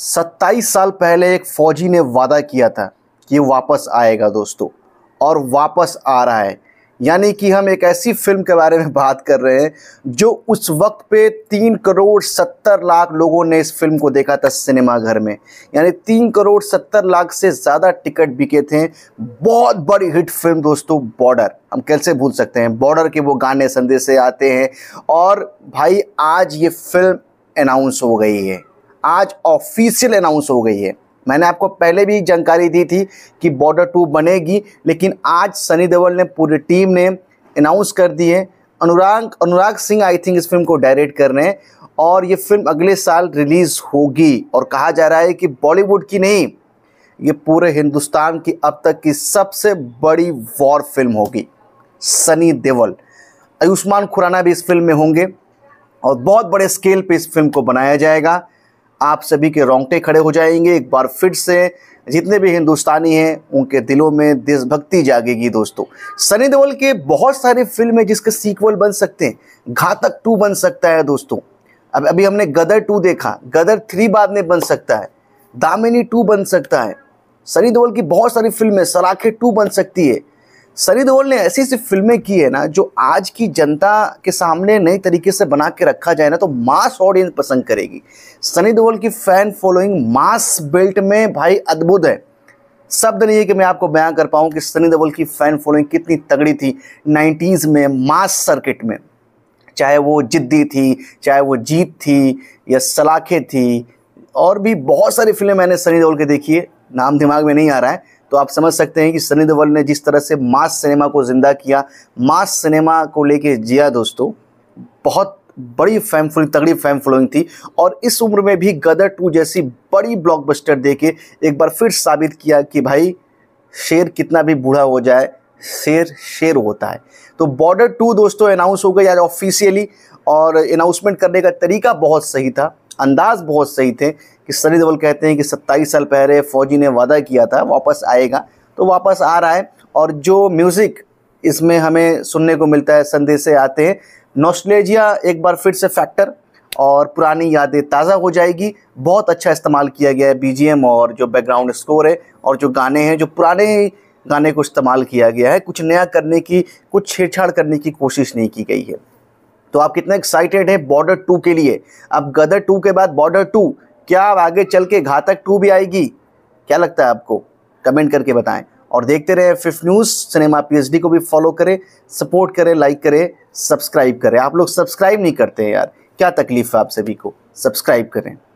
सत्ताईस साल पहले एक फौजी ने वादा किया था कि वापस आएगा दोस्तों और वापस आ रहा है यानी कि हम एक ऐसी फिल्म के बारे में बात कर रहे हैं जो उस वक्त पे तीन करोड़ सत्तर लाख लोगों ने इस फिल्म को देखा था सिनेमाघर में यानी तीन करोड़ सत्तर लाख से ज़्यादा टिकट बिके थे बहुत बड़ी हिट फिल्म दोस्तों बॉर्डर हम कैसे भूल सकते हैं बॉर्डर के वो गाने से आते हैं और भाई आज ये फिल्म अनाउंस हो गई है आज ऑफिशियल अनाउंस हो गई है मैंने आपको पहले भी जानकारी दी थी कि बॉर्डर टू बनेगी लेकिन आज सनी देवल ने पूरी टीम ने अनाउंस कर दी है अनुराग अनुराग सिंह आई थिंक इस फिल्म को डायरेक्ट कर रहे हैं और ये फिल्म अगले साल रिलीज़ होगी और कहा जा रहा है कि बॉलीवुड की नहीं ये पूरे हिंदुस्तान की अब तक की सबसे बड़ी वॉर फिल्म होगी सनी देवल आयुष्मान खुराना भी इस फिल्म में होंगे और बहुत बड़े स्केल पे इस फिल्म को बनाया जाएगा आप सभी के रोंगटे खड़े हो जाएंगे एक बार फिर से जितने भी हिंदुस्तानी हैं उनके दिलों में देशभक्ति जागेगी दोस्तों सनी देओल के बहुत सारी फिल्म है जिसके सीक्वल बन सकते हैं घातक टू बन सकता है दोस्तों अब अभी हमने गदर टू देखा गदर थ्री बाद में बन सकता है दामिनी टू बन सकता है सनी देओल की बहुत सारी फिल्में सलाखे टू बन सकती है सनी देओल ने ऐसी ऐसी फिल्में की है ना जो आज की जनता के सामने नए तरीके से बना के रखा जाए ना तो मास ऑडियंस पसंद करेगी सनी देओल की फैन फॉलोइंग मास बेल्ट में भाई अद्भुत है शब्द नहीं है कि मैं आपको बयां कर पाऊं कि सनी देओल की फैन फॉलोइंग कितनी तगड़ी थी नाइन्टीज़ में मास सर्किट में चाहे वो जिद्दी थी चाहे वो जीत थी या सलाखें थी और भी बहुत सारी फिल्में मैंने सनी देओल के देखी है नाम दिमाग में नहीं आ रहा है तो आप समझ सकते हैं कि सनी देओल ने जिस तरह से मास सिनेमा को ज़िंदा किया मास सिनेमा को लेके जिया दोस्तों बहुत बड़ी फैम फॉलोइंग तगड़ी फैम फॉलोइंग थी और इस उम्र में भी गदर टू जैसी बड़ी ब्लॉकबस्टर देके एक बार फिर साबित किया कि भाई शेर कितना भी बूढ़ा हो जाए शेर शेर होता है तो बॉर्डर टू दोस्तों अनाउंस हो गया आज ऑफिशियली और अनाउंसमेंट करने का तरीका बहुत सही था अंदाज बहुत सही थे कि सनी देवल कहते हैं कि 27 साल पहले फौजी ने वादा किया था वापस आएगा तो वापस आ रहा है और जो म्यूज़िक इसमें हमें सुनने को मिलता है संदेश से आते हैं नोस्टलेजिया एक बार फिर से फैक्टर और पुरानी यादें ताज़ा हो जाएगी बहुत अच्छा इस्तेमाल किया गया है बीजीएम और जो बैकग्राउंड स्कोर है और जो गाने हैं जो पुराने गाने को इस्तेमाल किया गया है कुछ नया करने की कुछ छेड़छाड़ करने की कोशिश नहीं की गई है तो आप कितने एक्साइटेड हैं बॉर्डर टू के लिए अब गदर टू के बाद बॉर्डर टू क्या अब आगे चल के घातक टू भी आएगी क्या लगता है आपको कमेंट करके बताएं और देखते रहे फिफ्थ न्यूज़ सिनेमा पीएचडी को भी फॉलो करें सपोर्ट करें लाइक करें सब्सक्राइब करें आप लोग सब्सक्राइब नहीं करते हैं यार क्या तकलीफ है आप सभी को सब्सक्राइब करें